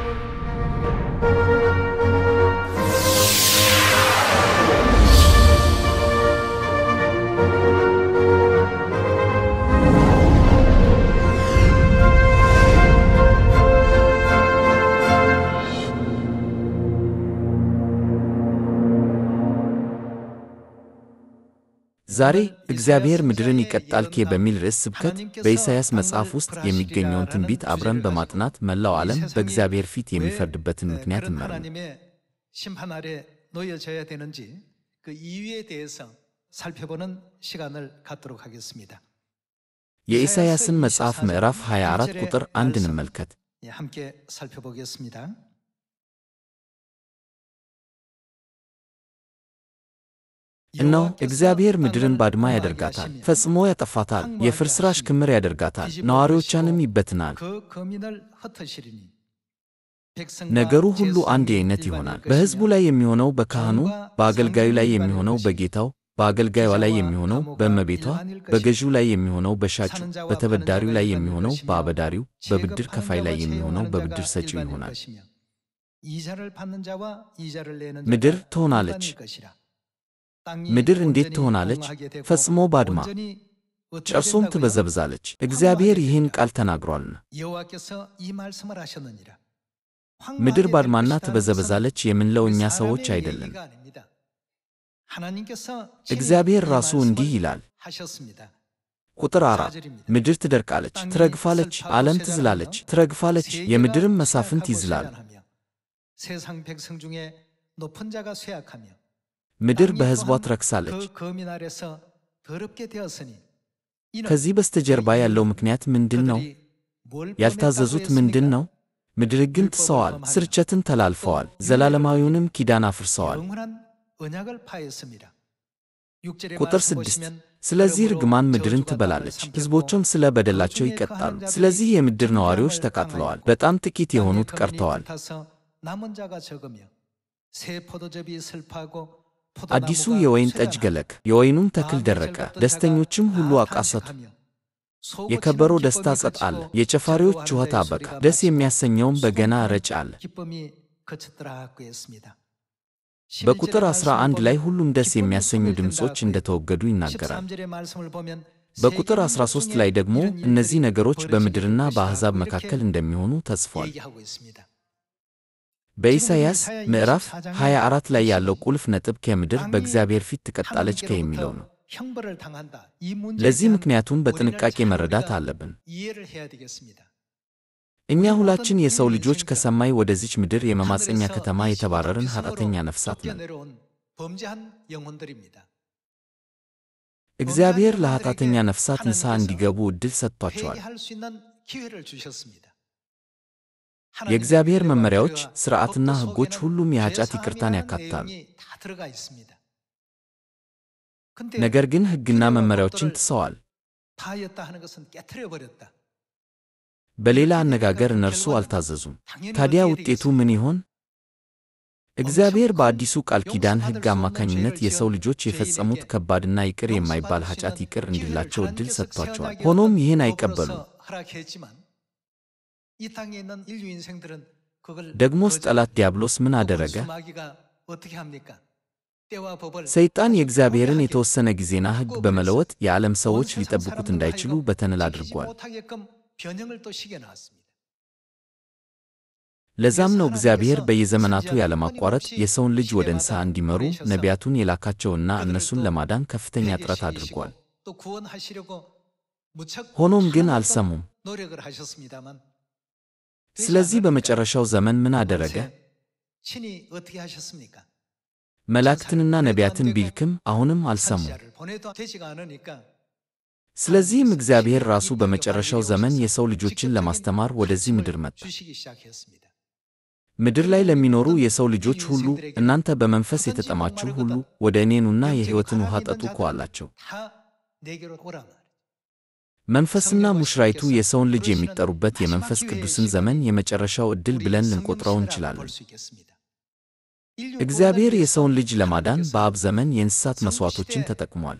Thank you. ዛሬ እግዚአብሔር ምድርን ይቀጣልኬ በሚል ርዕስ ስብከት በኢሳይያስ መጽሐፍ ውስጥ የሚገኘውን ትንቢት አብረን በማጥናት መላው ዓለም በእግዚአብሔር ፊት የሚፈርድበትን ምክንያት እንመርምር። የኢሳይያስን መጽሐፍ ምዕራፍ 24 ቁጥር አንድ እንመልከት። እነሆ እግዚአብሔር ምድርን ባድማ ያደርጋታል፣ ፈጽሞ ያጠፋታል፣ የፍርስራሽ ክምር ያደርጋታል፣ ነዋሪዎቿንም ይበትናል። ነገሩ ሁሉ አንድ የአይነት ይሆናል። በሕዝቡ ላይ የሚሆነው በካህኑ፣ በአገልጋዩ ላይ የሚሆነው በጌታው፣ በአገልጋዩዋ ላይ የሚሆነው በእመቤቷ፣ በገዢው ላይ የሚሆነው በሻጩ፣ በተበዳሪው ላይ የሚሆነው በአበዳሪው፣ በብድር ከፋይ ላይ የሚሆነው በብድር ሰጪው ይሆናል። ምድር ትሆናለች። ምድር እንዴት ትሆናለች? ፈጽሞ ባድማ ጨርሶም ትበዘብዛለች። እግዚአብሔር ይህን ቃል ተናግሯልና ምድር ባድማና ትበዘበዛለች የምንለው እኛ ሰዎች አይደለም። እግዚአብሔር ራሱ እንዲህ ይላል። ቁጥር አራት ምድር ትደርቃለች፣ ትረግፋለች፣ ዓለም ትዝላለች፣ ትረግፋለች፣ የምድርም መሳፍንት ይዝላሉ። ምድር በሕዝቧ ትረክሳለች። ከዚህ በስተጀርባ ያለው ምክንያት ምንድን ነው? ያልታዘዙት ምንድን ነው? ምድር ሕግን ጥሰዋል፣ ስርቸትን ተላልፈዋል፣ ዘላለማዊውንም ኪዳን አፍርሰዋል። ቁጥር ስድስት ስለዚህ ርግማን ምድርን ትበላለች፣ ሕዝቦቹም ስለ በደላቸው ይቀጣሉ። ስለዚህ የምድር ነዋሪዎች ተቃጥለዋል፣ በጣም ጥቂት የሆኑት ቀርተዋል። አዲሱ የወይን ጠጅ ገለቅ። የወይኑም ተክል ደረቀ፣ ደስተኞችም ሁሉ አቃሰቱ። የከበሮ ደስታ ጸጥ አለ፣ የጨፋሪዎች ጩኸት አበቃ፣ ደስ የሚያሰኘውም በገና ረጭ አለ። በቁጥር 11 ላይ ሁሉም ደስ የሚያሰኙ ድምፆች እንደተወገዱ ይናገራል። በቁጥር 13 ላይ ደግሞ እነዚህ ነገሮች በምድርና በአሕዛብ መካከል እንደሚሆኑ ተጽፏል። በኢሳይያስ ምዕራፍ 24 ላይ ያለው ቁልፍ ነጥብ ከምድር በእግዚአብሔር ፊት ትቀጣለች ከሚለው ነው። ለዚህ ምክንያቱም በጥንቃቄ መረዳት አለብን። እኛ ሁላችን የሰው ልጆች ከሰማይ ወደዚች ምድር የመማፀኛ ከተማ የተባረርን ኃጢአተኛ ነፍሳት ነን። እግዚአብሔር ለኃጢአተኛ ነፍሳት ንስሐ እንዲገቡ ዕድል ሰጥቷቸዋል። የእግዚአብሔር መመሪያዎች፣ ሥርዓትና ሕጎች ሁሉም የኃጢአት ይቅርታን ያካትታሉ። ነገር ግን ሕግና መመሪያዎችን ትሰዋል። በሌላ አነጋገር እነርሱ አልታዘዙም። ታዲያ ውጤቱ ምን ይሆን? እግዚአብሔር በአዲሱ ቃል ኪዳን ሕግ አማካኝነት የሰው ልጆች የፈጸሙት ከባድና ይቅር የማይባል ኃጢአት ይቅር እንዲላቸው ዕድል ሰጥቷቸዋል። ሆኖም ይህን አይቀበሉም። ደግሞስ ጠላት ዲያብሎስ ምን አደረገ? ሰይጣን የእግዚአብሔርን የተወሰነ ጊዜና ሕግ በመለወጥ የዓለም ሰዎች ሊጠብቁት እንዳይችሉ በተንል አድርጓል። ለዛም ነው እግዚአብሔር በየዘመናቱ ያለማቋረጥ የሰውን ልጅ ወደ ንስሐ እንዲመሩ ነቢያቱን የላካቸውና እነሱን ለማዳን ከፍተኛ ጥረት አድርጓል። ሆኖም ግን አልሰሙም። ስለዚህ በመጨረሻው ዘመን ምን አደረገ? መላእክትንና ነቢያትን ቢልክም አሁንም አልሰሙም። ስለዚህም እግዚአብሔር ራሱ በመጨረሻው ዘመን የሰው ልጆችን ለማስተማር ወደዚህ ምድር መጣ። ምድር ላይ ለሚኖሩ የሰው ልጆች ሁሉ እናንተ በመንፈስ የተጠማችሁ ሁሉ ወደ እኔኑና የሕይወትን ውሃ ጠጡ እኮ አላቸው። መንፈስና ሙሽራይቱ የሰውን ልጅ የሚጠሩበት የመንፈስ ቅዱስን ዘመን የመጨረሻው ዕድል ብለን ልንቆጥረው እንችላለን። እግዚአብሔር የሰውን ልጅ ለማዳን በአብ ዘመን የእንስሳት መሥዋዕቶችን ተጠቅሟል።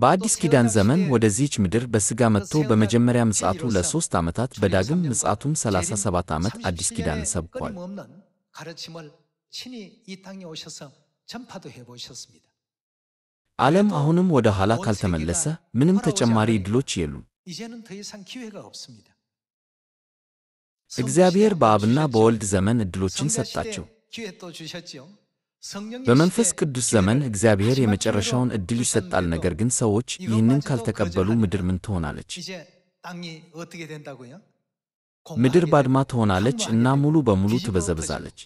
በአዲስ ኪዳን ዘመን ወደዚህች ምድር በሥጋ መጥቶ በመጀመሪያ ምጽአቱ ለሦስት ዓመታት በዳግም ምጽአቱም 37 ዓመት አዲስ ኪዳን ሰብኳል። ዓለም አሁንም ወደ ኋላ ካልተመለሰ ምንም ተጨማሪ ዕድሎች የሉም። እግዚአብሔር በአብና በወልድ ዘመን ዕድሎችን ሰጣቸው። በመንፈስ ቅዱስ ዘመን እግዚአብሔር የመጨረሻውን ዕድል ይሰጣል። ነገር ግን ሰዎች ይህንን ካልተቀበሉ ምድር ምን ትሆናለች? ምድር ባድማ ትሆናለች እና ሙሉ በሙሉ ትበዘብዛለች።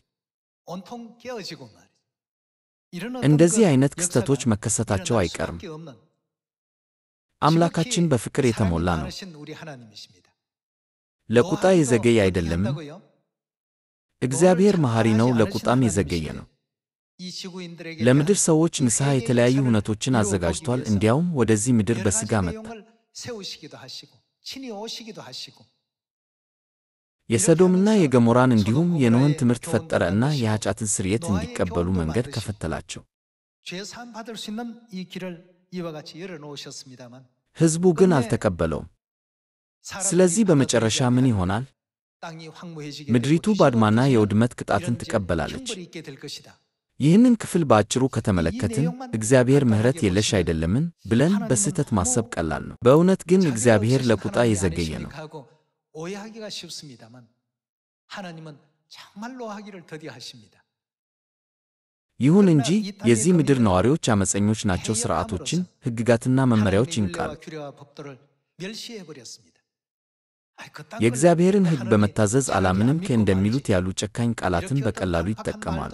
እንደዚህ አይነት ክስተቶች መከሰታቸው አይቀርም። አምላካችን በፍቅር የተሞላ ነው። ለቁጣ የዘገየ አይደለም። እግዚአብሔር መሐሪ ነው፣ ለቁጣም የዘገየ ነው። ለምድር ሰዎች ንስሐ የተለያዩ ሁነቶችን አዘጋጅቷል። እንዲያውም ወደዚህ ምድር በሥጋ መጣ። የሰዶምና የገሞራን እንዲሁም የኖህን ትምህርት ፈጠረ እና የኃጢአትን ስርየት እንዲቀበሉ መንገድ ከፈተላቸው። ሕዝቡ ግን አልተቀበለውም። ስለዚህ በመጨረሻ ምን ይሆናል? ምድሪቱ ባድማና የውድመት ቅጣትን ትቀበላለች። ይህንን ክፍል በአጭሩ ከተመለከትን እግዚአብሔር ምሕረት የለሽ አይደለምን ብለን በስህተት ማሰብ ቀላል ነው። በእውነት ግን እግዚአብሔር ለቁጣ የዘገየ ነው። 오해하기가 쉽습니다만 하나님은 정말로 하기를 더디하십니다. ይሁን እንጂ የዚህ ምድር ነዋሪዎች አመፀኞች ናቸው። ስርዓቶችን፣ ህግጋትና መመሪያዎች ይንቃሉ። የእግዚአብሔርን ህግ በመታዘዝ አላምንም እንደሚሉት ያሉ ጨካኝ ቃላትን በቀላሉ ይጠቀማሉ።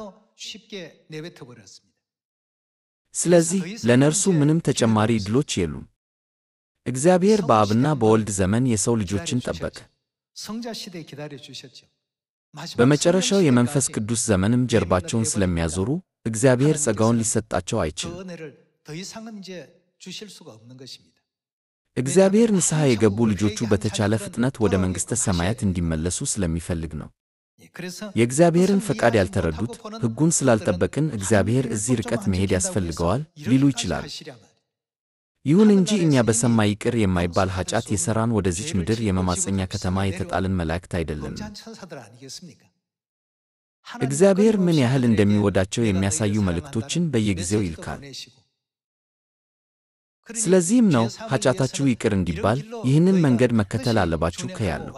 ስለዚህ ለነርሱ ምንም ተጨማሪ ዕድሎች የሉም። እግዚአብሔር በአብና በወልድ ዘመን የሰው ልጆችን ጠበቀ። በመጨረሻው የመንፈስ ቅዱስ ዘመንም ጀርባቸውን ስለሚያዞሩ እግዚአብሔር ጸጋውን ሊሰጣቸው አይችልም። እግዚአብሔር ንስሐ የገቡ ልጆቹ በተቻለ ፍጥነት ወደ መንግሥተ ሰማያት እንዲመለሱ ስለሚፈልግ ነው። የእግዚአብሔርን ፈቃድ ያልተረዱት ሕጉን ስላልጠበቅን እግዚአብሔር እዚህ ርቀት መሄድ ያስፈልገዋል ሊሉ ይችላል ይሁን እንጂ እኛ በሰማይ ይቅር የማይባል ኃጢአት የሠራን ወደዚች ምድር የመማፀኛ ከተማ የተጣልን መላእክት አይደለም። እግዚአብሔር ምን ያህል እንደሚወዳቸው የሚያሳዩ መልእክቶችን በየጊዜው ይልካል። ስለዚህም ነው ኃጢአታችሁ ይቅር እንዲባል ይህንን መንገድ መከተል አለባችሁ ከያለው።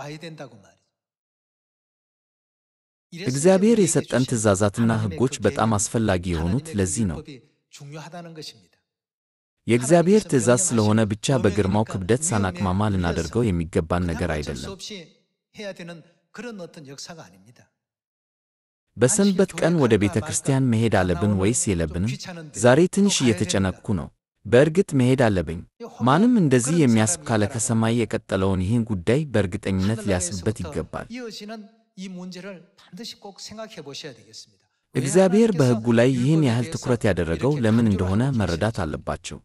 እግዚአብሔር የሰጠን ትእዛዛትና ሕጎች በጣም አስፈላጊ የሆኑት ለዚህ ነው። የእግዚአብሔር ትእዛዝ ስለሆነ ብቻ በግርማው ክብደት ሳናቅማማ ልናደርገው የሚገባን ነገር አይደለም። በሰንበት ቀን ወደ ቤተ ክርስቲያን መሄድ አለብን ወይስ የለብንም? ዛሬ ትንሽ እየተጨነቅኩ ነው። በእርግጥ መሄድ አለብኝ። ማንም እንደዚህ የሚያስብ ካለ ከሰማይ የቀጠለውን ይህን ጉዳይ በእርግጠኝነት ሊያስብበት ይገባል። እግዚአብሔር በሕጉ ላይ ይህን ያህል ትኩረት ያደረገው ለምን እንደሆነ መረዳት አለባቸው።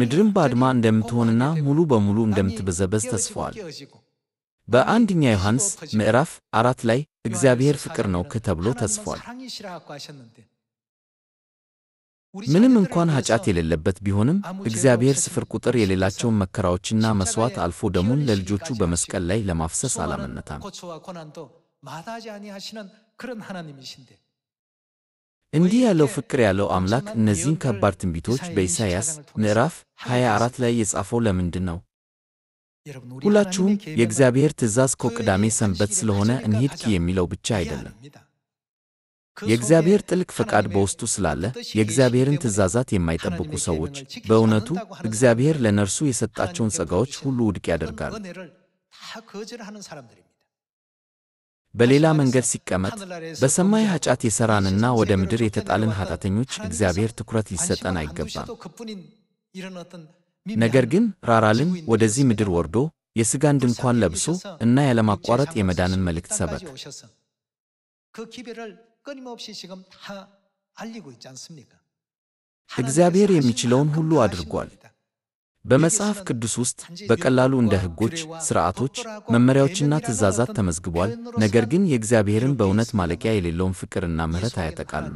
ምድርም ባድማ እንደምትሆንና ሙሉ በሙሉ እንደምትበዘበዝ ተስፏል። በአንደኛ ዮሐንስ ምዕራፍ አራት ላይ እግዚአብሔር ፍቅር ነው ከተብሎ ተጽፏል። ምንም እንኳን ኃጢአት የሌለበት ቢሆንም እግዚአብሔር ስፍር ቁጥር የሌላቸውን መከራዎችና መሥዋዕት አልፎ ደሙን ለልጆቹ በመስቀል ላይ ለማፍሰስ አላመነታም። እንዲህ ያለው ፍቅር ያለው አምላክ እነዚህን ከባድ ትንቢቶች በኢሳይያስ ምዕራፍ 24 ላይ የጻፈው ለምንድን ነው? ሁላችሁም የእግዚአብሔር ትእዛዝ እኮ ቅዳሜ ሰንበት ስለሆነ እንሂድኪ የሚለው ብቻ አይደለም። የእግዚአብሔር ጥልቅ ፈቃድ በውስጡ ስላለ የእግዚአብሔርን ትእዛዛት የማይጠብቁ ሰዎች በእውነቱ እግዚአብሔር ለነርሱ የሰጣቸውን ጸጋዎች ሁሉ ውድቅ ያደርጋሉ። በሌላ መንገድ ሲቀመጥ በሰማይ ኃጢአት የሠራንና ወደ ምድር የተጣልን ኃጢአተኞች እግዚአብሔር ትኩረት ሊሰጠን አይገባም። ነገር ግን ራራልን ወደዚህ ምድር ወርዶ የሥጋን ድንኳን ለብሶ እና ያለማቋረጥ የመዳንን መልእክት ሰበክ። እግዚአብሔር የሚችለውን ሁሉ አድርጓል። በመጽሐፍ ቅዱስ ውስጥ በቀላሉ እንደ ሕጎች፣ ሥርዓቶች፣ መመሪያዎችና ትእዛዛት ተመዝግቧል። ነገር ግን የእግዚአብሔርን በእውነት ማለቂያ የሌለውን ፍቅርና ምሕረት አያጠቃሉ።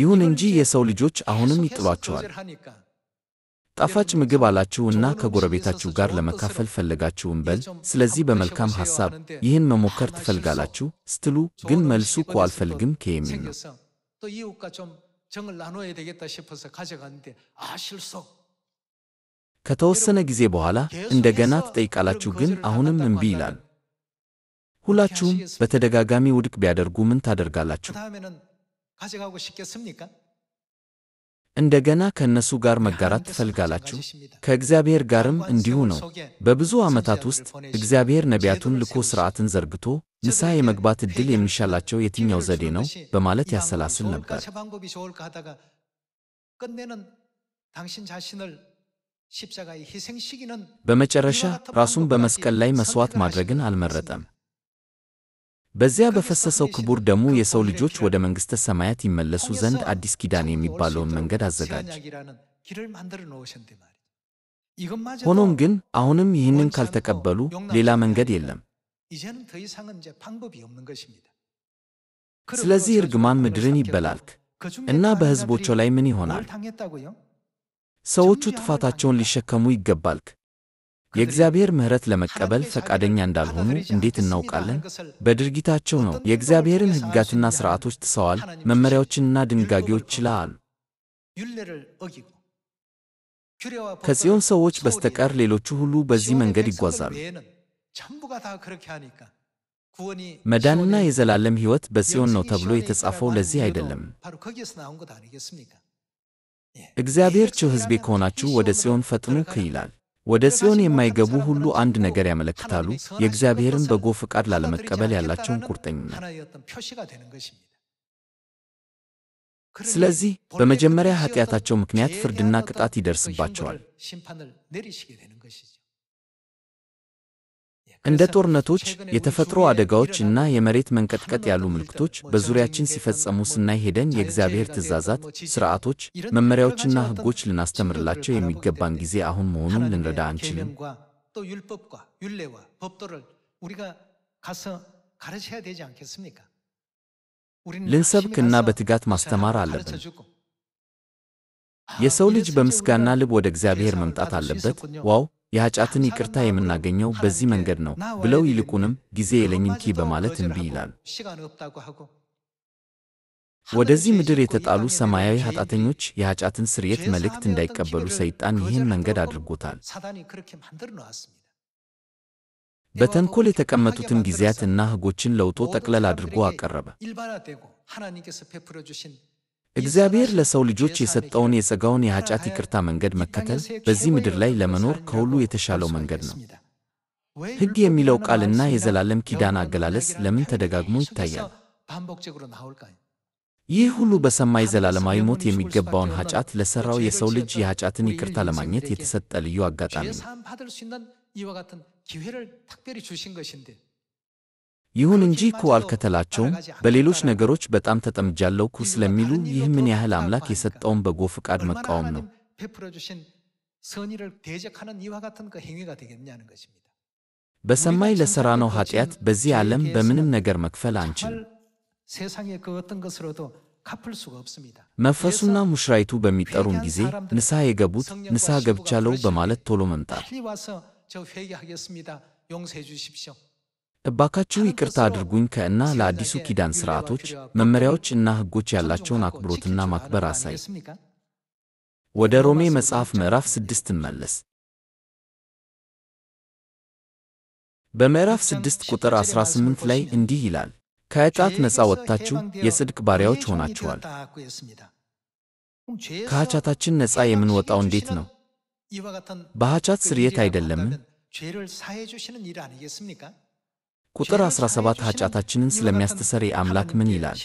ይሁን እንጂ የሰው ልጆች አሁንም ይጥሏቸዋል። ጣፋጭ ምግብ አላችሁና ከጎረቤታችሁ ጋር ለመካፈል ፈለጋችሁ እንበል። ስለዚህ በመልካም ሐሳብ ይህን መሞከር ትፈልጋላችሁ ስትሉ ግን መልሱ እኮ አልፈልግም ከ ነው። 또 이웃과 좀 정을 나눠야 되겠다 싶어서 가져갔는데 아 실속 ከተወሰነ ጊዜ በኋላ እንደገና ትጠይቃላችሁ፣ ግን አሁንም እምቢ ይላል። ሁላችሁም በተደጋጋሚ ውድቅ ቢያደርጉ ምን ታደርጋላችሁ? እንደገና ከእነሱ ጋር መጋራት ትፈልጋላችሁ? ከእግዚአብሔር ጋርም እንዲሁ ነው። በብዙ ዓመታት ውስጥ እግዚአብሔር ነቢያቱን ልኮ ሥርዓትን ዘርግቶ ምሳ የመግባት ዕድል የሚሻላቸው የትኛው ዘዴ ነው በማለት ያሰላስል ነበር። በመጨረሻ ራሱን በመስቀል ላይ መሥዋዕት ማድረግን አልመረጠም። በዚያ በፈሰሰው ክቡር ደሙ የሰው ልጆች ወደ መንግሥተ ሰማያት ይመለሱ ዘንድ አዲስ ኪዳን የሚባለውን መንገድ አዘጋጅ። ሆኖም ግን አሁንም ይህንን ካልተቀበሉ ሌላ መንገድ የለም። ስለዚህ እርግማን ምድርን ይበላል እና በሕዝቦቿ ላይ ምን ይሆናል? ሰዎቹ ጥፋታቸውን ሊሸከሙ ይገባል። የእግዚአብሔር ምሕረት ለመቀበል ፈቃደኛ እንዳልሆኑ እንዴት እናውቃለን? በድርጊታቸው ነው። የእግዚአብሔርን ሕግጋትና ሥርዓቶች ጥሰዋል፣ መመሪያዎችንና ድንጋጌዎች ችለዋል። ከጽዮን ሰዎች በስተቀር ሌሎቹ ሁሉ በዚህ መንገድ ይጓዛሉ። መዳንና የዘላለም ሕይወት በጽዮን ነው ተብሎ የተጻፈው ለዚህ አይደለም። እግዚአብሔር ችው ሕዝቤ ከሆናችሁ ወደ ጽዮን ፈጥኑ ይላል። ወደ ጽዮን የማይገቡ ሁሉ አንድ ነገር ያመለክታሉ፣ የእግዚአብሔርን በጎ ፈቃድ ላለመቀበል ያላቸውን ቁርጠኝነት። ስለዚህ በመጀመሪያ ኃጢአታቸው ምክንያት ፍርድና ቅጣት ይደርስባቸዋል። እንደ ጦርነቶች፣ የተፈጥሮ አደጋዎች እና የመሬት መንቀጥቀጥ ያሉ ምልክቶች በዙሪያችን ሲፈጸሙ ስናይ ሄደን የእግዚአብሔር ትእዛዛት፣ ሥርዓቶች፣ መመሪያዎችና ሕጎች ልናስተምርላቸው የሚገባን ጊዜ አሁን መሆኑን ልንረዳ አንችልም። ልንሰብክ እና በትጋት ማስተማር አለብን። የሰው ልጅ በምስጋና ልብ ወደ እግዚአብሔር መምጣት አለበት። ዋው የኃጢአትን ይቅርታ የምናገኘው በዚህ መንገድ ነው ብለው ይልቁንም ጊዜ የለኝም ኪ በማለት እንቢ ይላሉ። ወደዚህ ምድር የተጣሉ ሰማያዊ ኃጢአተኞች የኃጢአትን ስርየት መልእክት እንዳይቀበሉ ሰይጣን ይህን መንገድ አድርጎታል። በተንኮል የተቀመጡትን ጊዜያት እና ሕጎችን ለውጦ ጠቅለል አድርጎ አቀረበ። እግዚአብሔር ለሰው ልጆች የሰጠውን የጸጋውን የኃጢአት ይቅርታ መንገድ መከተል በዚህ ምድር ላይ ለመኖር ከሁሉ የተሻለው መንገድ ነው። ሕግ የሚለው ቃልና የዘላለም ኪዳን አገላለጽ ለምን ተደጋግሞ ይታያል? ይህ ሁሉ በሰማይ ዘላለማዊ ሞት የሚገባውን ኃጢአት ለሠራው የሰው ልጅ የኃጢአትን ይቅርታ ለማግኘት የተሰጠ ልዩ አጋጣሚ ነው። ይሁን እንጂ እኮ አልከተላቸውም። በሌሎች ነገሮች በጣም ተጠምጃለሁ እኮ ስለሚሉ ይህ ምን ያህል አምላክ የሰጠውን በጎ ፍቃድ መቃወም ነው። በሰማይ ለሠራ ነው ኃጢአት በዚህ ዓለም በምንም ነገር መክፈል አንችልም። መንፈሱና ሙሽራይቱ በሚጠሩን ጊዜ ንስሐ የገቡት ንስሐ ገብቻለሁ በማለት ቶሎ መምጣት እባካችሁ ይቅርታ አድርጉኝ ከእና ለአዲሱ ኪዳን ሥርዓቶች፣ መመሪያዎች እና ሕጎች ያላቸውን አክብሮትና ማክበር አሳይ። ወደ ሮሜ መጽሐፍ ምዕራፍ ስድስት እንመለስ። በምዕራፍ ስድስት ቁጥር 18 ላይ እንዲህ ይላል፣ ከኃጢአት ነፃ ወጥታችሁ የጽድቅ ባሪያዎች ሆናችኋል። ከኃጢአታችን ነፃ የምንወጣው እንዴት ነው? በኃጢአት ስርየት አይደለምን? ቁጥር 17 ኃጢአታችንን ስለሚያስተሰር አምላክ ምን ይላል?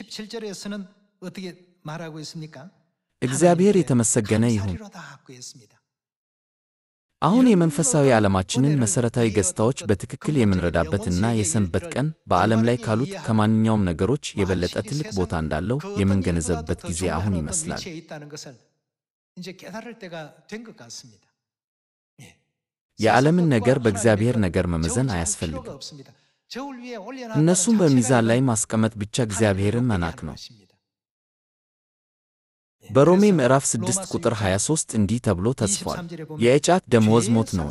እግዚአብሔር የተመሰገነ ይሁን። አሁን የመንፈሳዊ ዓለማችንን መሠረታዊ ገጽታዎች በትክክል የምንረዳበትና የሰንበት ቀን በዓለም ላይ ካሉት ከማንኛውም ነገሮች የበለጠ ትልቅ ቦታ እንዳለው የምንገነዘብበት ጊዜ አሁን ይመስላል። የዓለምን ነገር በእግዚአብሔር ነገር መመዘን አያስፈልግም። እነሱም በሚዛን ላይ ማስቀመጥ ብቻ እግዚአብሔርን መናቅ ነው። በሮሜ ምዕራፍ 6 ቁጥር 23 እንዲህ ተብሎ ተጽፏል፣ የኃጢአት ደመወዝ ሞት ነው።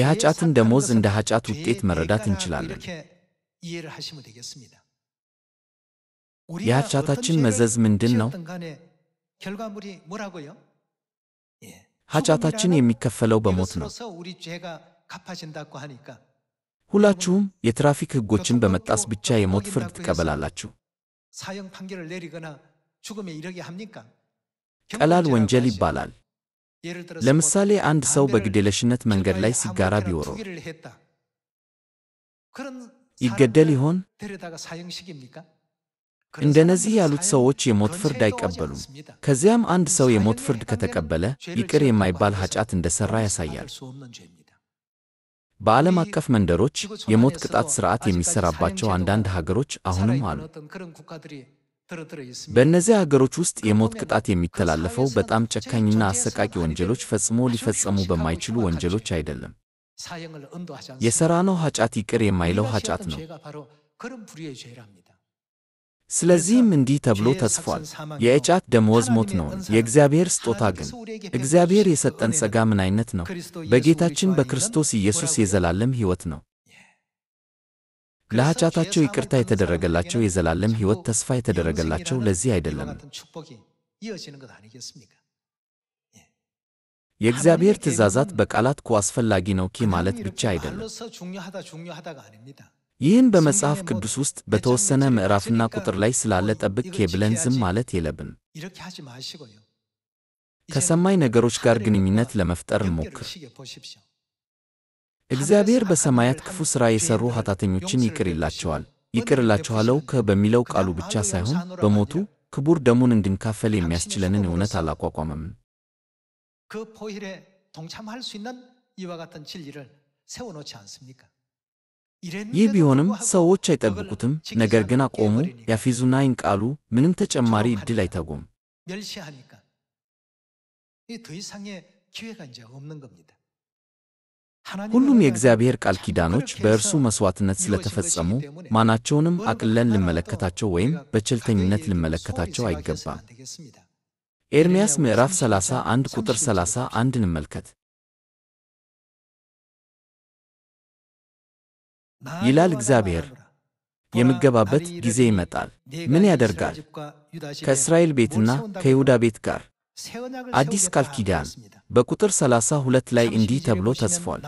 የኃጢአትን ደመወዝ እንደ ኃጢአት ውጤት መረዳት እንችላለን። የኃጢአታችን መዘዝ ምንድን ነው? ኃጢአታችን የሚከፈለው በሞት ነው። ሁላችሁም የትራፊክ ሕጎችን በመጣስ ብቻ የሞት ፍርድ ትቀበላላችሁ። ቀላል ወንጀል ይባላል። ለምሳሌ አንድ ሰው በግዴለሽነት መንገድ ላይ ሲጋራ ቢወረው ይገደል ይሆን? እንደነዚህ ያሉት ሰዎች የሞት ፍርድ አይቀበሉም። ከዚያም አንድ ሰው የሞት ፍርድ ከተቀበለ ይቅር የማይባል ኃጢአት እንደሰራ ያሳያል። በዓለም አቀፍ መንደሮች የሞት ቅጣት ሥርዓት የሚሠራባቸው አንዳንድ ሀገሮች አሁንም አሉ። በእነዚህ ሀገሮች ውስጥ የሞት ቅጣት የሚተላለፈው በጣም ጨካኝና አሰቃቂ ወንጀሎች ፈጽሞ ሊፈጸሙ በማይችሉ ወንጀሎች አይደለም። የሠራነው ኃጢአት ይቅር የማይለው ኃጢአት ነው። ስለዚህም እንዲህ ተብሎ ተጽፏል፣ የእጫት ደመወዝ ሞት ነውን? የእግዚአብሔር ስጦታ ግን እግዚአብሔር የሰጠን ጸጋ ምን አይነት ነው? በጌታችን በክርስቶስ ኢየሱስ የዘላለም ሕይወት ነው። ለኃጢአታቸው ይቅርታ የተደረገላቸው የዘላለም ሕይወት ተስፋ የተደረገላቸው ለዚህ አይደለም። የእግዚአብሔር ትእዛዛት በቃላት ኮ አስፈላጊ ነው ኪ ማለት ብቻ አይደለም። ይህን በመጽሐፍ ቅዱስ ውስጥ በተወሰነ ምዕራፍና ቁጥር ላይ ስላለ ጠብቄ ብለን ዝም ማለት የለብን። ከሰማይ ነገሮች ጋር ግንኙነት ለመፍጠር እንሞክር። እግዚአብሔር በሰማያት ክፉ ሥራ የሠሩ ኃጢአተኞችን ይቅር ይላቸዋል። ይቅር እላችኋለሁ ከ በሚለው ቃሉ ብቻ ሳይሆን በሞቱ ክቡር ደሙን እንድንካፈል የሚያስችለንን እውነት አላቋቋመም። ከ 보혈에 동참할 수 있는 이와 같은 진리를 세워놓지 않습니까? ይህ ቢሆንም ሰዎች አይጠብቁትም። ነገር ግን አቆሙ፣ ያፊዙና ይንቃሉ። ምንም ተጨማሪ ዕድል አይተጉም። ሁሉም የእግዚአብሔር ቃል ኪዳኖች በእርሱ መሥዋዕትነት ስለተፈጸሙ ማናቸውንም አቅለን ልመለከታቸው ወይም በቸልተኝነት ልመለከታቸው አይገባም። ኤርምያስ ምዕራፍ 31 ቁጥር 31 እንመልከት። ይላል እግዚአብሔር። የምገባበት ጊዜ ይመጣል። ምን ያደርጋል? ከእስራኤል ቤትና ከይሁዳ ቤት ጋር አዲስ ቃል ኪዳን በቁጥር ሰላሳ ሁለት ላይ እንዲህ ተብሎ ተጽፏል።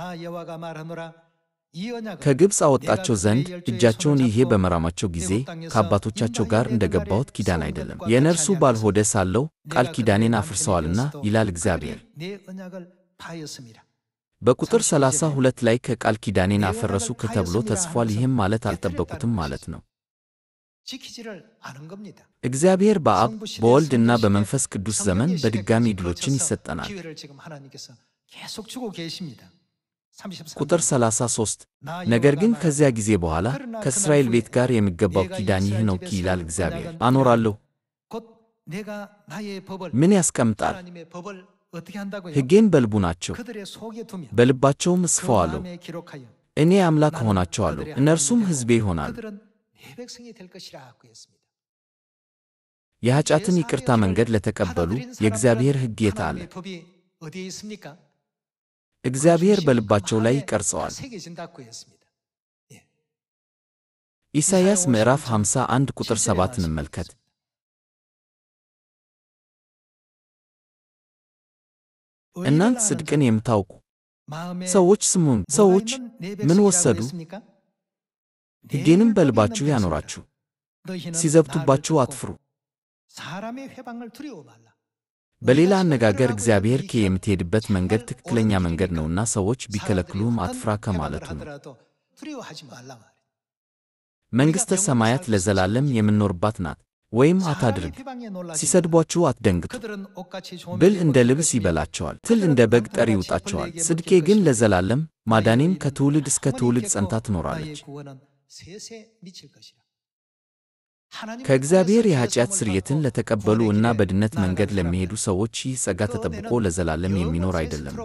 ከግብፅ አወጣቸው ዘንድ እጃቸውን ይሄ በመራማቸው ጊዜ ከአባቶቻቸው ጋር ገባሁት ኪዳን አይደለም፣ የነርሱ ባልሆደ ሳለሁ ቃል ኪዳኔን አፍርሰዋልና ይላል እግዚአብሔር። በቁጥር 32 ላይ ከቃል ኪዳኔን አፈረሱ ከተብሎ ተጽፏል። ይህም ማለት አልጠበቁትም ማለት ነው። እግዚአብሔር በአብ በወልድና በመንፈስ ቅዱስ ዘመን በድጋሚ ድሎችን ይሰጠናል። ቁጥር 33 ነገር ግን ከዚያ ጊዜ በኋላ ከእስራኤል ቤት ጋር የሚገባው ኪዳን ይህ ነው ይላል እግዚአብሔር። አኖራለሁ ምን ያስቀምጣል ሕጌን በልቡናቸው በልባቸውም እጽፈዋለሁ። እኔ አምላክ እሆናቸዋለሁ፣ እነርሱም ሕዝቤ ይሆናሉ። የኃጢአትን ይቅርታ መንገድ ለተቀበሉ የእግዚአብሔር ሕግ የት አለ? እግዚአብሔር በልባቸው ላይ ይቀርጸዋል። ኢሳይያስ ምዕራፍ 51 ቁጥር 7 እንመልከት። እናንት ጽድቅን የምታውቁ ሰዎች ስሙን። ሰዎች ምን ወሰዱ? ሕጌንም በልባችሁ ያኖራችሁ። ሲዘብቱባችሁ አትፍሩ። በሌላ አነጋገር እግዚአብሔር ከ የምትሄድበት መንገድ ትክክለኛ መንገድ ነውና ሰዎች ቢከለክሉህም አትፍራ ከማለቱ ነው። መንግሥተ ሰማያት ለዘላለም የምንኖርባት ናት። ወይም አታድርግ። ሲሰድቧችሁ አትደንግጡ። ብል እንደ ልብስ ይበላቸዋል፣ ትል እንደ በግ ጠር ይውጣቸዋል። ጽድቄ ግን ለዘላለም ማዳኔም ከትውልድ እስከ ትውልድ ጸንታ ትኖራለች። ከእግዚአብሔር የኃጢአት ስርየትን ለተቀበሉ እና በድነት መንገድ ለሚሄዱ ሰዎች ይህ ጸጋ ተጠብቆ ለዘላለም የሚኖር አይደለም።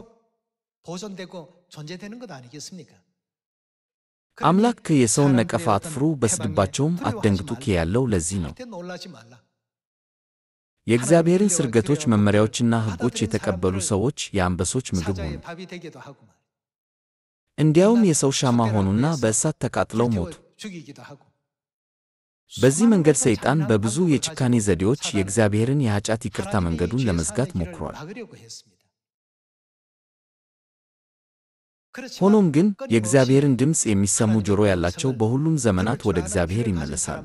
አምላክ ከየሰውን ነቀፋ አትፍሩ፣ በስድባቸውም አትደንግጡ ያለው ለዚህ ነው። የእግዚአብሔርን ስርገቶች መመሪያዎችና ሕጎች የተቀበሉ ሰዎች የአንበሶች ምግብ ሆኑ። እንዲያውም የሰው ሻማ ሆኑና በእሳት ተቃጥለው ሞቱ። በዚህ መንገድ ሰይጣን በብዙ የጭካኔ ዘዴዎች የእግዚአብሔርን የኃጢአት ይቅርታ መንገዱን ለመዝጋት ሞክሯል። ሆኖም ግን የእግዚአብሔርን ድምፅ የሚሰሙ ጆሮ ያላቸው በሁሉም ዘመናት ወደ እግዚአብሔር ይመለሳሉ።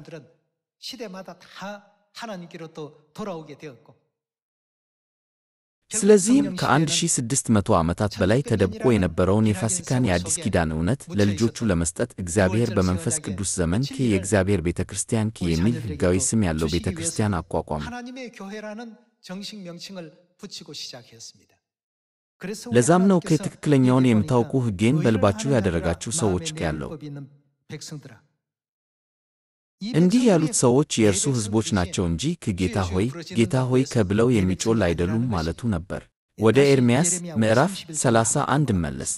ስለዚህም ከ1600 ዓመታት በላይ ተደብቆ የነበረውን የፋሲካን የአዲስ ኪዳን እውነት ለልጆቹ ለመስጠት እግዚአብሔር በመንፈስ ቅዱስ ዘመን ኬ የእግዚአብሔር ቤተ ክርስቲያን ኬ የሚል ሕጋዊ ስም ያለው ቤተ ክርስቲያን አቋቋመ። ለዛም ነው ከትክክለኛውን የምታውቁ ሕጌን በልባችሁ ያደረጋችሁ ሰዎች ያለው። እንዲህ ያሉት ሰዎች የእርሱ ሕዝቦች ናቸው እንጂ ከጌታ ሆይ ጌታ ሆይ ከብለው የሚጮል አይደሉም ማለቱ ነበር። ወደ ኤርምያስ ምዕራፍ 31 መለስ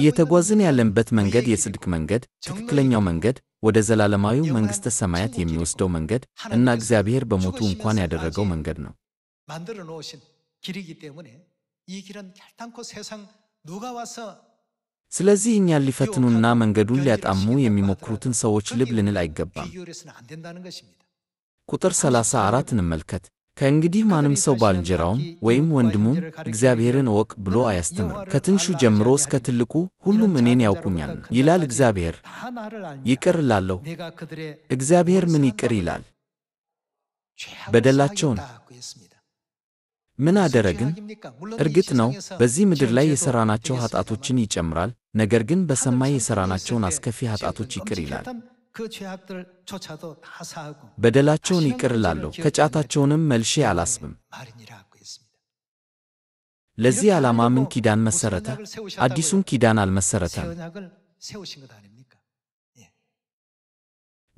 እየተጓዝን ያለንበት መንገድ የጽድቅ መንገድ፣ ትክክለኛው መንገድ ወደ ዘላለማዊው መንግሥተ ሰማያት የሚወስደው መንገድ እና እግዚአብሔር በሞቱ እንኳን ያደረገው መንገድ ነው። 길이기 때문에 이 길은 결단코 세상 누가 와서 ስለዚህ እኛን ሊፈትኑና መንገዱን ሊያጣሙ የሚሞክሩትን ሰዎች ልብ ልንል አይገባም። ቁጥር 34 እንመልከት። ከእንግዲህ ማንም ሰው ባልንጀራውን ወይም ወንድሙን እግዚአብሔርን እወቅ ብሎ አያስተምር፣ ከትንሹ ጀምሮ እስከ ትልቁ ሁሉም እኔን ያውቁኛል ይላል እግዚአብሔር። ይቅር እላለሁ። እግዚአብሔር ምን ይቅር ይላል? በደላቸውን ምን አደረግን? እርግጥ ነው በዚህ ምድር ላይ የሠራናቸው ኃጢአቶችን ይጨምራል፣ ነገር ግን በሰማይ የሠራናቸውን አስከፊ ኃጢአቶች ይቅር ይላል። በደላቸውን ይቅር እላለሁ፣ ከጫታቸውንም መልሼ አላስብም። ለዚህ ዓላማ ምን ኪዳን መሠረተ? አዲሱን ኪዳን አልመሠረተም።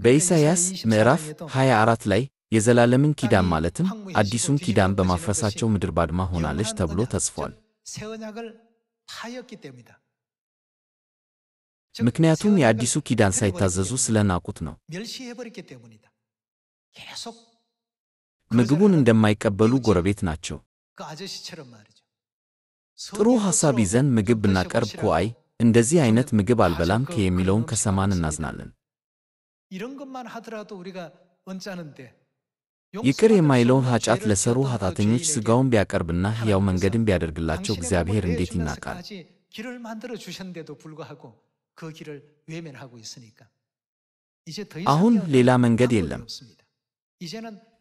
በኢሳይያስ ምዕራፍ 24 ላይ የዘላለምን ኪዳን ማለትም አዲሱን ኪዳን በማፍረሳቸው ምድር ባድማ ሆናለች ተብሎ ተጽፏል። ምክንያቱም የአዲሱ ኪዳን ሳይታዘዙ ስለናቁት ነው። ምግቡን እንደማይቀበሉ ጎረቤት ናቸው። ጥሩ ሐሳብ ይዘን ምግብ ብናቀርብ እኮ አይ እንደዚህ አይነት ምግብ አልበላም ከየሚለውን ከሰማን እናዝናለን። ይቅር የማይለውን ኃጢአት ለሠሩ ኃጢአተኞች ሥጋውን ቢያቀርብና ሕያው መንገድን ቢያደርግላቸው እግዚአብሔር እንዴት ይናቃል? አሁን ሌላ መንገድ የለም።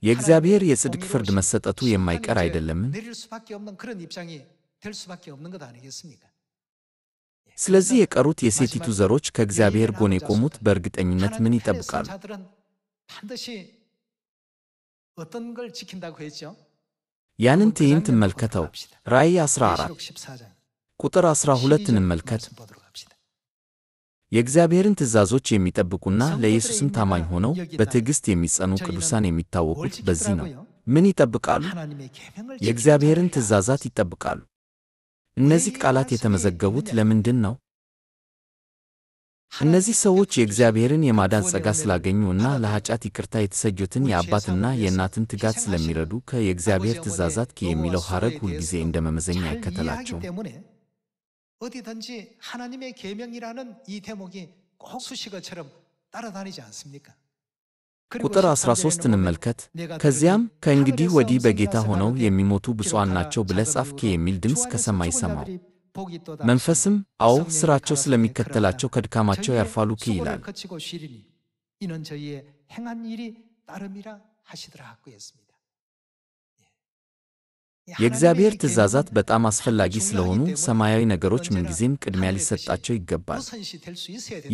የእግዚአብሔር የጽድቅ ፍርድ መሰጠቱ የማይቀር አይደለምን? ስለዚህ የቀሩት የሴቲቱ ዘሮች ከእግዚአብሔር ጎን የቆሙት በእርግጠኝነት ምን ይጠብቃሉ? ያንን ትዕይንት እንመልከተው። ራእይ 14 ቁጥር 12 እንመልከት። የእግዚአብሔርን ትእዛዞች የሚጠብቁና ለኢየሱስም ታማኝ ሆነው በትዕግሥት የሚጸኑ ቅዱሳን የሚታወቁት በዚህ ነው። ምን ይጠብቃሉ? የእግዚአብሔርን ትእዛዛት ይጠብቃሉ። እነዚህ ቃላት የተመዘገቡት ለምንድን ነው? እነዚህ ሰዎች የእግዚአብሔርን የማዳን ጸጋ ስላገኙ እና ለኃጢአት ይቅርታ የተሰጁትን የአባትና የእናትን ትጋት ስለሚረዱ ከየእግዚአብሔር ትእዛዛት ከ የሚለው ሐረግ ሁልጊዜ እንደ መመዘኛ አይከተላቸውም። ቁጥር 13 እንመልከት። ከዚያም ከእንግዲህ ወዲህ በጌታ ሆነው የሚሞቱ ብፁዓን ናቸው ብለህ ጻፍክ የሚል ድምፅ ከሰማይ ሰማው። መንፈስም አዎ ሥራቸው ስለሚከተላቸው ከድካማቸው ያርፋሉ ክ ይላል። የእግዚአብሔር ትእዛዛት በጣም አስፈላጊ ስለሆኑ ሰማያዊ ነገሮች ምንጊዜም ቅድሚያ ሊሰጣቸው ይገባል።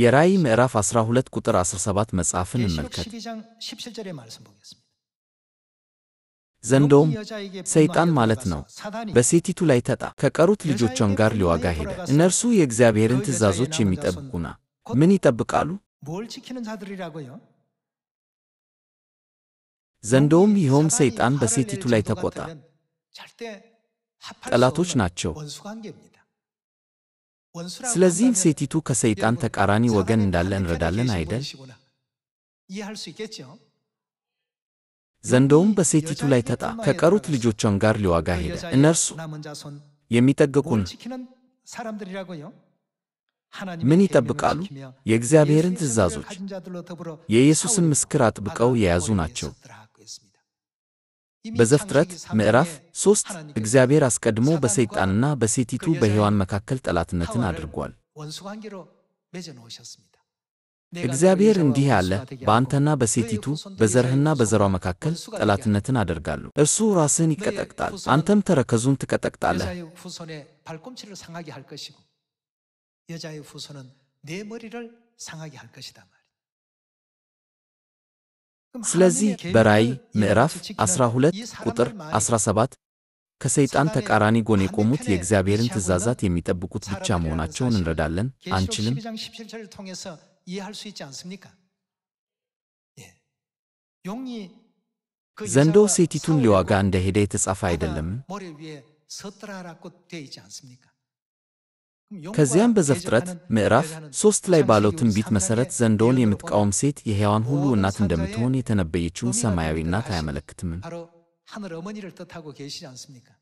የራእይ ምዕራፍ 12 ቁጥር 17 መጽሐፍን እንመልከት። ዘንዶውም ሰይጣን ማለት ነው፣ በሴቲቱ ላይ ተጣ። ከቀሩት ልጆቿን ጋር ሊዋጋ ሄደ። እነርሱ የእግዚአብሔርን ትእዛዞች የሚጠብቁና ምን ይጠብቃሉ? ዘንዶውም ይኸውም ሰይጣን በሴቲቱ ላይ ተቆጣ። ጠላቶች ናቸው። ስለዚህም ሴቲቱ ከሰይጣን ተቃራኒ ወገን እንዳለ እንረዳለን አይደል? ዘንዶውም በሴቲቱ ላይ ተጣ፣ ከቀሩት ልጆቿን ጋር ሊዋጋ ሄደ። እነርሱ የሚጠግቁን ምን ይጠብቃሉ? የእግዚአብሔርን ትእዛዞች፣ የኢየሱስን ምስክር አጥብቀው የያዙ ናቸው። በዘፍጥረት ምዕራፍ ሦስት እግዚአብሔር አስቀድሞ በሰይጣንና በሴቲቱ በሔዋን መካከል ጠላትነትን አድርጓል። እግዚአብሔር እንዲህ አለ፣ በአንተና በሴቲቱ በዘርህና በዘሯ መካከል ጠላትነትን አደርጋለሁ። እርሱ ራስህን ይቀጠቅጣል፣ አንተም ተረከዙን ትቀጠቅጣለህ። ስለዚህ በራእይ ምዕራፍ 12 ቁጥር 17 ከሰይጣን ተቃራኒ ጎን የቆሙት የእግዚአብሔርን ትእዛዛት የሚጠብቁት ብቻ መሆናቸውን እንረዳለን። አንችልም። 이해할 수 있지 않습니까? ዘንዶ ሴቲቱን ሊዋጋ እንደሄደ የተጻፈ አይደለም? ከዚያም በዘፍጥረት ምዕራፍ ሦስት ላይ ባለው ትንቢት መሠረት ዘንዶውን የምትቃወም ሴት የሕያዋን ሁሉ እናት እንደምትሆን የተነበየችውን ሰማያዊ እናት አያመለክትምም። አያመለክትምን?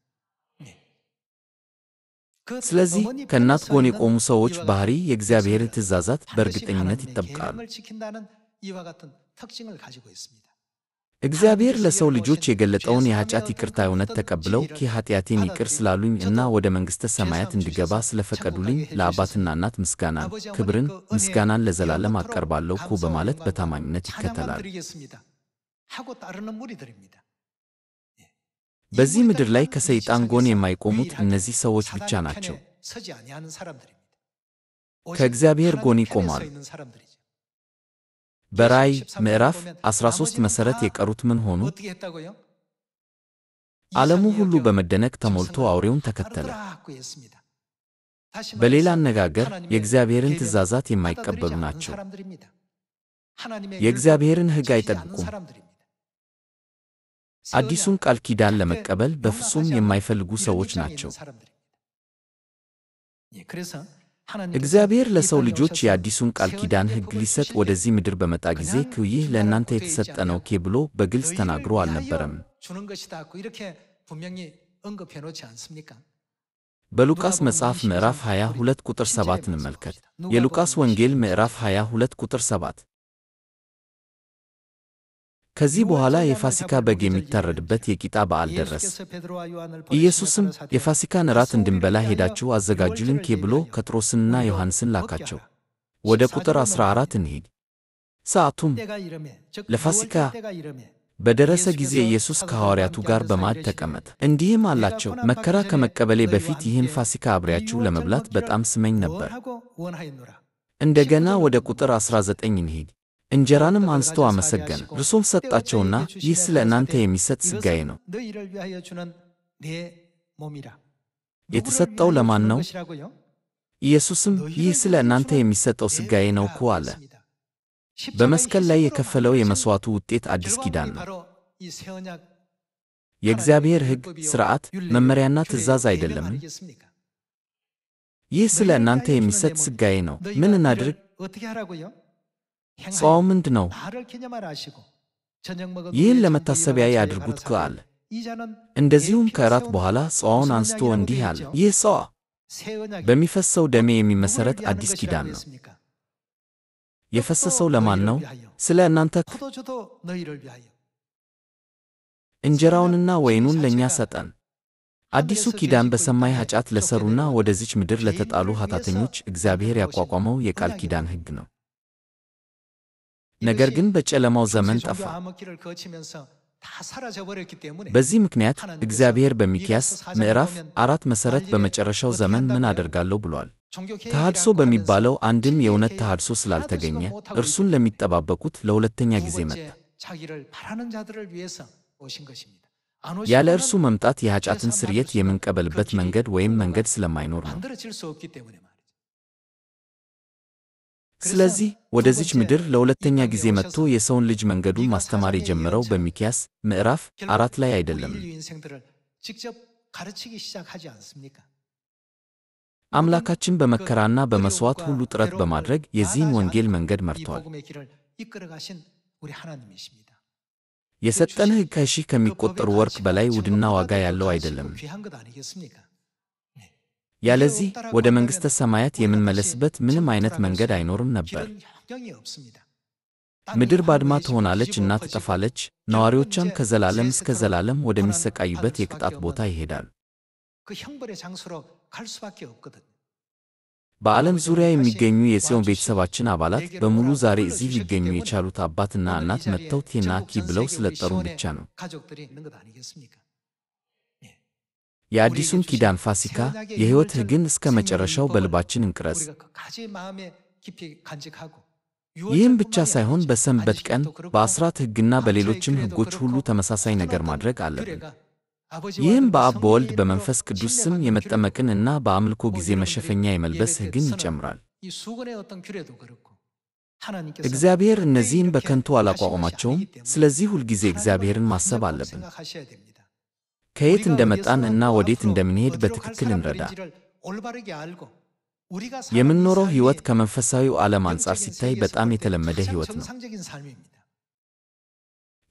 ስለዚህ ከእናት ጎን የቆሙ ሰዎች ባህሪ የእግዚአብሔርን ትእዛዛት በእርግጠኝነት ይጠብቃሉ። እግዚአብሔር ለሰው ልጆች የገለጠውን የኃጢአት ይቅርታ እውነት ተቀብለው ከኃጢአቴን ይቅር ስላሉኝ እና ወደ መንግሥተ ሰማያት እንድገባ ስለፈቀዱልኝ ለአባትና እናት ምስጋናን፣ ክብርን፣ ምስጋናን ለዘላለም አቀርባለሁ ኩ በማለት በታማኝነት ይከተላሉ። በዚህ ምድር ላይ ከሰይጣን ጎን የማይቆሙት እነዚህ ሰዎች ብቻ ናቸው። ከእግዚአብሔር ጎን ይቆማሉ። በራእይ ምዕራፍ 13 መሠረት የቀሩት ምን ሆኑ? ዓለሙ ሁሉ በመደነቅ ተሞልቶ አውሬውን ተከተለ። በሌላ አነጋገር የእግዚአብሔርን ትእዛዛት የማይቀበሉ ናቸው። የእግዚአብሔርን ሕግ አይጠብቁም። አዲሱን ቃል ኪዳን ለመቀበል በፍጹም የማይፈልጉ ሰዎች ናቸው። እግዚአብሔር ለሰው ልጆች የአዲሱን ቃል ኪዳን ሕግ ሊሰጥ ወደዚህ ምድር በመጣ ጊዜ ክ ይህ ለእናንተ የተሰጠ ነው ኬ ብሎ በግልጽ ተናግሮ አልነበረም። በሉቃስ መጽሐፍ ምዕራፍ 22 ቁጥር 7 እንመልከት። የሉቃስ ወንጌል ምዕራፍ 22 ቁጥር 7 ከዚህ በኋላ የፋሲካ በግ የሚታረድበት የቂጣ በዓል ደረስ። ኢየሱስም የፋሲካን እራት እንድንበላ ሄዳችሁ አዘጋጁልን ኬ ብሎ ጴጥሮስንና ዮሐንስን ላካቸው። ወደ ቁጥር 14 እንሂድ። ሰዓቱም ለፋሲካ በደረሰ ጊዜ ኢየሱስ ከሐዋርያቱ ጋር በማዕድ ተቀመጠ። እንዲህም አላቸው፣ መከራ ከመቀበሌ በፊት ይህን ፋሲካ አብሬያችሁ ለመብላት በጣም ስመኝ ነበር። እንደገና ወደ ቁጥር 19 እንሂድ። እንጀራንም አንስቶ አመሰገነ፣ እርሱም ሰጣቸውና ይህ ስለ እናንተ የሚሰጥ ሥጋዬ ነው። የተሰጠው ለማን ነው? ኢየሱስም ይህ ስለ እናንተ የሚሰጠው ሥጋዬ ነው እኮ አለ። በመስቀል ላይ የከፈለው የመሥዋዕቱ ውጤት አዲስ ኪዳን ነው። የእግዚአብሔር ሕግ፣ ሥርዓት፣ መመሪያና ትእዛዝ አይደለምን? ይህ ስለ እናንተ የሚሰጥ ሥጋዬ ነው። ምን እናድርግ? ጾምን ነው። ይህን ለመታሰቢያ ያድርጉት አለ። እንደዚሁም ከእራት በኋላ ጸዋውን አንስቶ እንዲህ አለ፣ ይህ ጸዋ በሚፈሰው ደሜ የሚመሠረት አዲስ ኪዳን ነው። የፈሰሰው ለማን ነው? ስለ እናንተ እንጀራውንና ወይኑን ለእኛ ሰጠን። አዲሱ ኪዳን በሰማይ ኃጢአት ለሠሩና ወደዚች ምድር ለተጣሉ ኃጢአተኞች እግዚአብሔር ያቋቋመው የቃል ኪዳን ሕግ ነው። ነገር ግን በጨለማው ዘመን ጠፋ። በዚህ ምክንያት እግዚአብሔር በሚኪያስ ምዕራፍ አራት መሠረት በመጨረሻው ዘመን ምን አደርጋለሁ ብሏል። ተሃድሶ በሚባለው አንድም የእውነት ተሃድሶ ስላልተገኘ እርሱን ለሚጠባበቁት ለሁለተኛ ጊዜ መጣ። ያለ እርሱ መምጣት የኃጢአትን ስርየት የምንቀበልበት መንገድ ወይም መንገድ ስለማይኖር ነው። ስለዚህ ወደዚች ምድር ለሁለተኛ ጊዜ መጥቶ የሰውን ልጅ መንገዱን ማስተማር የጀመረው በሚኪያስ ምዕራፍ አራት ላይ አይደለም። አምላካችን በመከራና በመሥዋዕት ሁሉ ጥረት በማድረግ የዚህን ወንጌል መንገድ መርቷል። የሰጠንህ ከሺህ ከሚቆጠሩ ወርቅ በላይ ውድና ዋጋ ያለው አይደለም። ያለዚህ ወደ መንግሥተ ሰማያት የምንመለስበት ምንም አይነት መንገድ አይኖርም ነበር። ምድር ባድማ ትሆናለች እና ትጠፋለች። ነዋሪዎቿም ከዘላለም እስከ ዘላለም ወደሚሰቃዩበት የቅጣት ቦታ ይሄዳል። በዓለም ዙሪያ የሚገኙ የጽዮን ቤተሰባችን አባላት በሙሉ ዛሬ እዚህ ሊገኙ የቻሉት አባትና እናት መጥተው ቴና ኪ ብለው ስለጠሩን ብቻ ነው። የአዲሱን ኪዳን ፋሲካ የሕይወት ሕግን እስከ መጨረሻው በልባችን እንቅረጽ። ይህም ብቻ ሳይሆን በሰንበት ቀን በአስራት ሕግና በሌሎችም ሕጎች ሁሉ ተመሳሳይ ነገር ማድረግ አለብን። ይህም በአብ በወልድ በመንፈስ ቅዱስ ስም የመጠመቅን እና በአምልኮ ጊዜ መሸፈኛ የመልበስ ሕግን ይጨምራል። እግዚአብሔር እነዚህን በከንቱ አላቋቋማቸውም። ስለዚህ ሁልጊዜ እግዚአብሔርን ማሰብ አለብን። ከየት እንደመጣን እና ወዴት እንደምንሄድ በትክክል እንረዳ። የምንኖረው ሕይወት ከመንፈሳዊው ዓለም አንጻር ሲታይ በጣም የተለመደ ሕይወት ነው።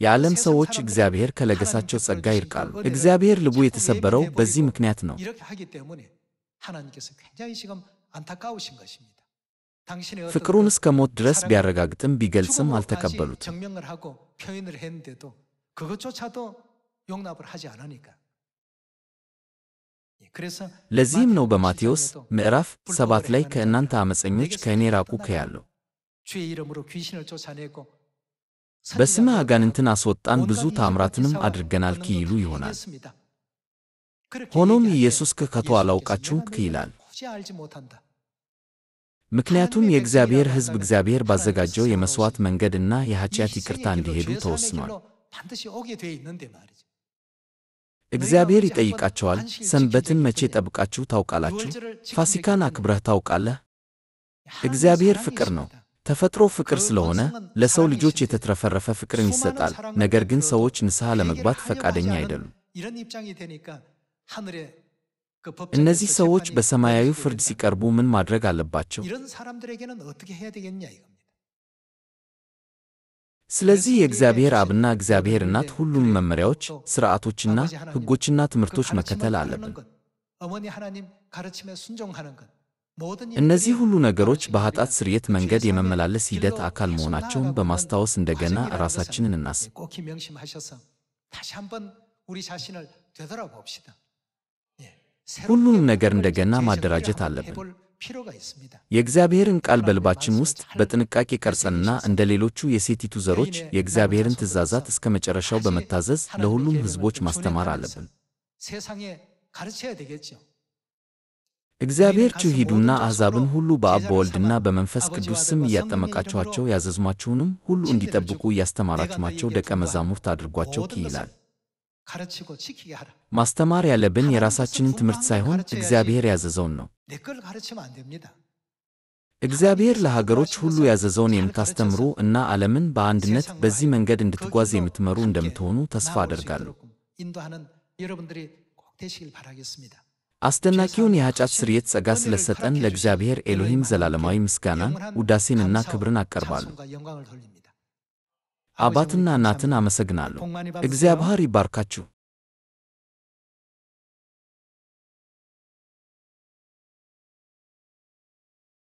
የዓለም ሰዎች እግዚአብሔር ከለገሳቸው ጸጋ ይርቃሉ። እግዚአብሔር ልቡ የተሰበረው በዚህ ምክንያት ነው። ፍቅሩን እስከ ሞት ድረስ ቢያረጋግጥም ቢገልጽም አልተቀበሉትም። 용납을 하지 않으니까. 그래서 ለዚህም ነው በማቴዎስ ምዕራፍ ሰባት ላይ ከእናንተ ዓመፀኞች ከእኔ ራቁ ከያለው በስምህ አጋንንትን አስወጣን ብዙ ታምራትንም አድርገናል ክይሉ ይሆናል። ሆኖም ኢየሱስ ከከቶ አላውቃችሁ ክይላል። ምክንያቱም የእግዚአብሔር ሕዝብ እግዚአብሔር ባዘጋጀው የመሥዋዕት መንገድና እና ይቅርታ እንዲሄዱ ተወስኗል። እግዚአብሔር ይጠይቃቸዋል። ሰንበትን መቼ ጠብቃችሁ ታውቃላችሁ? ፋሲካን አክብረህ ታውቃለህ? እግዚአብሔር ፍቅር ነው። ተፈጥሮ ፍቅር ስለሆነ ለሰው ልጆች የተትረፈረፈ ፍቅርን ይሰጣል። ነገር ግን ሰዎች ንስሐ ለመግባት ፈቃደኛ አይደሉም። እነዚህ ሰዎች በሰማያዊ ፍርድ ሲቀርቡ ምን ማድረግ አለባቸው? ስለዚህ የእግዚአብሔር አብና እግዚአብሔር እናት ሁሉም መመሪያዎች፣ ሥርዓቶችና ሕጎችና ትምህርቶች መከተል አለብን። እነዚህ ሁሉ ነገሮች በኃጢአት ስርየት መንገድ የመመላለስ ሂደት አካል መሆናቸውን በማስታወስ እንደገና ራሳችንን እናስብ። ሁሉንም ነገር እንደገና ማደራጀት አለብን። የእግዚአብሔርን ቃል በልባችን ውስጥ በጥንቃቄ ቀርጸንና እንደ ሌሎቹ የሴቲቱ ዘሮች የእግዚአብሔርን ትእዛዛት እስከ መጨረሻው በመታዘዝ ለሁሉም ሕዝቦች ማስተማር አለብን። እግዚአብሔር ችሁ ሂዱና አሕዛብን ሁሉ በአብ በወልድና በመንፈስ ቅዱስ ስም እያጠመቃችኋቸው ያዘዝሟችሁንም ሁሉ እንዲጠብቁ እያስተማራችኋቸው ደቀ መዛሙርት አድርጓቸው ይላል። ማስተማር ያለብን የራሳችንን ትምህርት ሳይሆን እግዚአብሔር ያዘዘውን ነው። እግዚአብሔር ለሀገሮች ሁሉ ያዘዘውን የምታስተምሩ እና ዓለምን በአንድነት በዚህ መንገድ እንድትጓዝ የምትመሩ እንደምትሆኑ ተስፋ አደርጋለሁ። አስደናቂውን የኃጢአት ስርየት ጸጋ ስለሰጠን ለእግዚአብሔር ኤሎሂም ዘላለማዊ ምስጋናን ውዳሴንና ክብርን አቀርባለሁ። አባትና እናትን አመሰግናለሁ። እግዚአብሔር ይባርካችሁ።